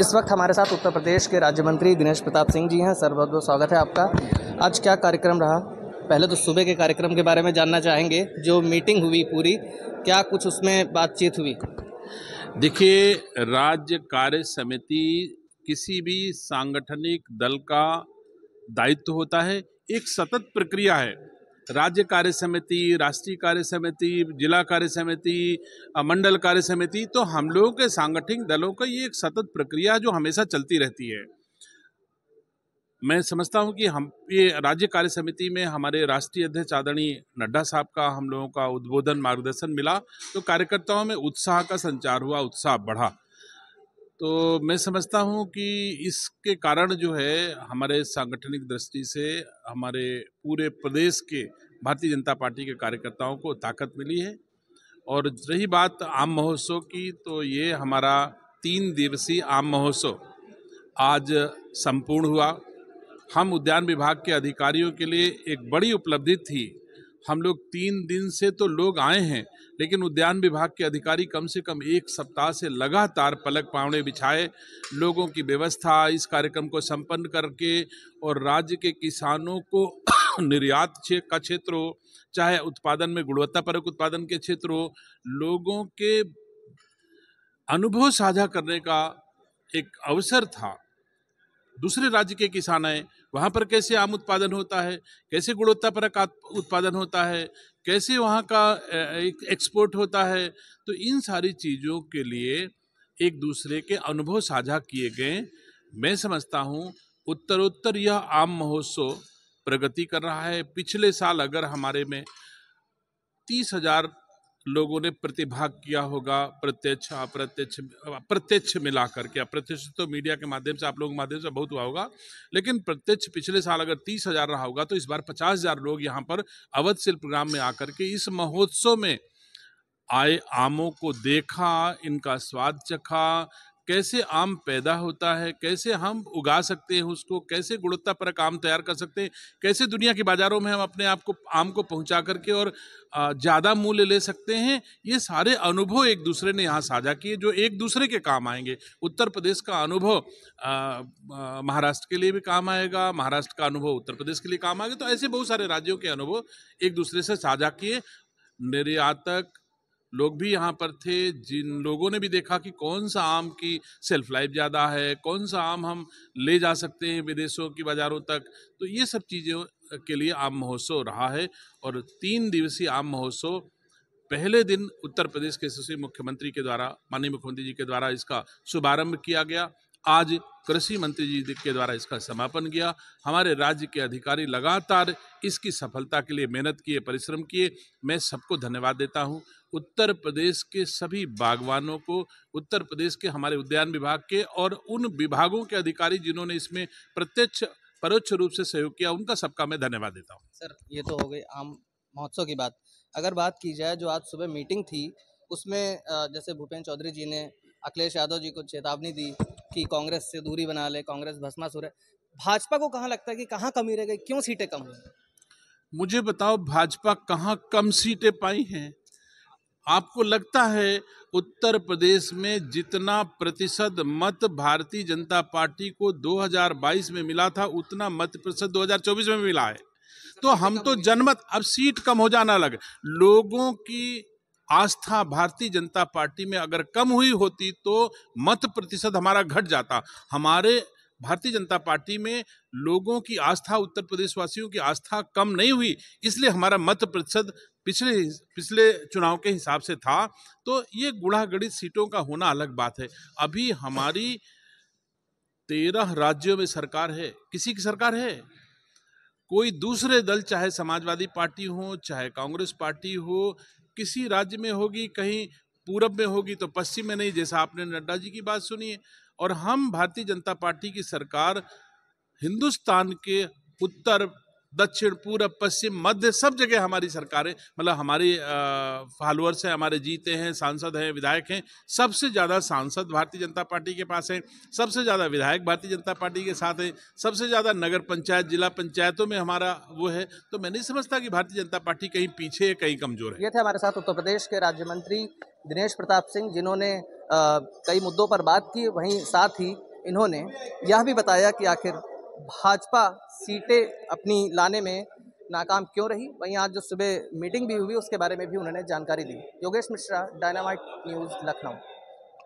इस वक्त हमारे साथ उत्तर प्रदेश के राज्य मंत्री दिनेश प्रताप सिंह जी हैं सर बहुत बहुत स्वागत है आपका आज क्या कार्यक्रम रहा पहले तो सुबह के कार्यक्रम के बारे में जानना चाहेंगे जो मीटिंग हुई पूरी क्या कुछ उसमें बातचीत हुई देखिए राज्य कार्य समिति किसी भी सांगठनिक दल का दायित्व होता है एक सतत प्रक्रिया है राज्य कार्य समिति राष्ट्रीय कार्य समिति जिला कार्य समिति मंडल कार्य समिति तो हम लोगों के सांगठनिक दलों का ये एक सतत प्रक्रिया जो हमेशा चलती रहती है मैं समझता हूँ कि हम ये राज्य कार्य समिति में हमारे राष्ट्रीय अध्यक्ष आदरणीय नड्डा साहब का हम लोगों का उद्बोधन मार्गदर्शन मिला तो कार्यकर्ताओं में उत्साह का संचार हुआ उत्साह बढ़ा तो मैं समझता हूँ कि इसके कारण जो है हमारे सांगठनिक दृष्टि से हमारे पूरे प्रदेश के भारतीय जनता पार्टी के कार्यकर्ताओं को ताकत मिली है और रही बात आम महोत्सव की तो ये हमारा तीन दिवसीय आम महोत्सव आज संपूर्ण हुआ हम उद्यान विभाग के अधिकारियों के लिए एक बड़ी उपलब्धि थी हम लोग तीन दिन से तो लोग आए हैं लेकिन उद्यान विभाग के अधिकारी कम से कम एक सप्ताह से लगातार पलक पावड़े बिछाए लोगों की व्यवस्था इस कार्यक्रम को संपन्न करके और राज्य के किसानों को निर्यात का क्षेत्र हो चाहे उत्पादन में गुणवत्तापरक उत्पादन के क्षेत्र हो लोगों के अनुभव साझा करने का एक अवसर था दूसरे राज्य के किसान आए वहाँ पर कैसे आम उत्पादन होता है कैसे गुणवत्तापरक उत्पादन होता है कैसे वहाँ का एक एक्सपोर्ट होता है तो इन सारी चीज़ों के लिए एक दूसरे के अनुभव साझा किए गए मैं समझता हूँ उत्तरोत्तर यह आम महोत्सव प्रगति कर रहा है पिछले साल अगर हमारे में तीस हजार लोगों ने प्रतिभाग किया होगा प्रत्यक्ष अप्रत्यक्ष प्रत्यक्ष मिला करके अप्रत्यक्ष तो मीडिया के माध्यम से आप लोगों के माध्यम से बहुत हुआ होगा लेकिन प्रत्यक्ष पिछले साल अगर तीस हजार रहा होगा तो इस बार पचास हजार लोग यहाँ पर अवध शिल्प ग्राम में आकर के इस महोत्सव में आए आमों को देखा इनका स्वाद चखा कैसे आम पैदा होता है कैसे हम उगा सकते हैं उसको कैसे गुणवत्ता पर आम तैयार कर सकते हैं कैसे दुनिया के बाज़ारों में हम अपने आप को आम को पहुंचा करके और ज़्यादा मूल्य ले सकते हैं ये सारे अनुभव एक दूसरे ने यहाँ साझा किए जो एक दूसरे के काम आएंगे उत्तर प्रदेश का अनुभव महाराष्ट्र के लिए भी काम आएगा महाराष्ट्र का अनुभव उत्तर प्रदेश के लिए काम आएगा तो ऐसे बहुत सारे राज्यों के अनुभव एक दूसरे से साझा किए निर्यातक लोग भी यहाँ पर थे जिन लोगों ने भी देखा कि कौन सा आम की सेल्फ लाइफ ज़्यादा है कौन सा आम हम ले जा सकते हैं विदेशों की बाज़ारों तक तो ये सब चीज़ों के लिए आम महोत्सव रहा है और तीन दिवसीय आम महोत्सव पहले दिन उत्तर प्रदेश के सुश्री मुख्यमंत्री के द्वारा माननीय मुख्यमंत्री जी के द्वारा इसका शुभारंभ किया गया आज कृषि मंत्री जी के द्वारा इसका समापन किया हमारे राज्य के अधिकारी लगातार इसकी सफलता के लिए मेहनत किए परिश्रम किए मैं सबको धन्यवाद देता हूं उत्तर प्रदेश के सभी बागवानों को उत्तर प्रदेश के हमारे उद्यान विभाग के और उन विभागों के अधिकारी जिन्होंने इसमें प्रत्यक्ष परोक्ष रूप से सहयोग किया उनका सबका मैं धन्यवाद देता हूँ सर ये तो हो गई आम महोत्सव की बात अगर बात की जाए जो आज सुबह मीटिंग थी उसमें जैसे भूपेन्द्र चौधरी जी ने अखिलेश यादव जी को चेतावनी दी कि कांग्रेस से दूरी बना ले कांग्रेस भस्मा है भाजपा को कहाँ लगता है कि कहाँ कमी रह गई क्यों सीटें कम हुई मुझे बताओ भाजपा कहाँ कम सीटें पाई हैं आपको लगता है उत्तर प्रदेश में जितना प्रतिशत मत भारतीय जनता पार्टी को 2022 में मिला था उतना मत प्रतिशत 2024 में मिला है तो हम तो जनमत अब सीट कम हो जाना लगे लोगों की आस्था भारतीय जनता पार्टी में अगर कम हुई होती तो मत प्रतिशत हमारा घट जाता हमारे भारतीय जनता पार्टी में लोगों की आस्था उत्तर प्रदेश वासियों की आस्था कम नहीं हुई इसलिए हमारा मत प्रतिशत पिछले पिछले चुनाव के हिसाब से था तो ये गुड़ागणित सीटों का होना अलग बात है अभी हमारी तेरह राज्यों में सरकार है किसी की सरकार है कोई दूसरे दल चाहे समाजवादी पार्टी हो चाहे कांग्रेस पार्टी हो किसी राज्य में होगी कहीं पूरब में होगी तो पश्चिम में नहीं जैसा आपने नड्डा जी की बात सुनी है और हम भारतीय जनता पार्टी की सरकार हिंदुस्तान के उत्तर दक्षिण पूर्व पश्चिम मध्य सब जगह हमारी सरकारें मतलब हमारे फॉलोअर्स हैं हमारे जीते हैं सांसद हैं विधायक हैं सबसे ज़्यादा सांसद भारतीय जनता पार्टी के पास हैं सबसे ज़्यादा विधायक भारतीय जनता पार्टी के साथ हैं सबसे ज़्यादा नगर पंचायत जिला पंचायतों में हमारा वो है तो मैं नहीं समझता कि भारतीय जनता पार्टी कहीं पीछे है कहीं कमज़ोर है ये थे हमारे साथ उत्तर प्रदेश के राज्य मंत्री दिनेश प्रताप सिंह जिन्होंने कई मुद्दों पर बात की वहीं साथ ही इन्होंने यह भी बताया कि आखिर भाजपा सीटें अपनी लाने में नाकाम क्यों रही वहीं आज जो सुबह मीटिंग भी हुई उसके बारे में भी उन्होंने जानकारी दी योगेश मिश्रा डायनामाइट न्यूज़ लखनऊ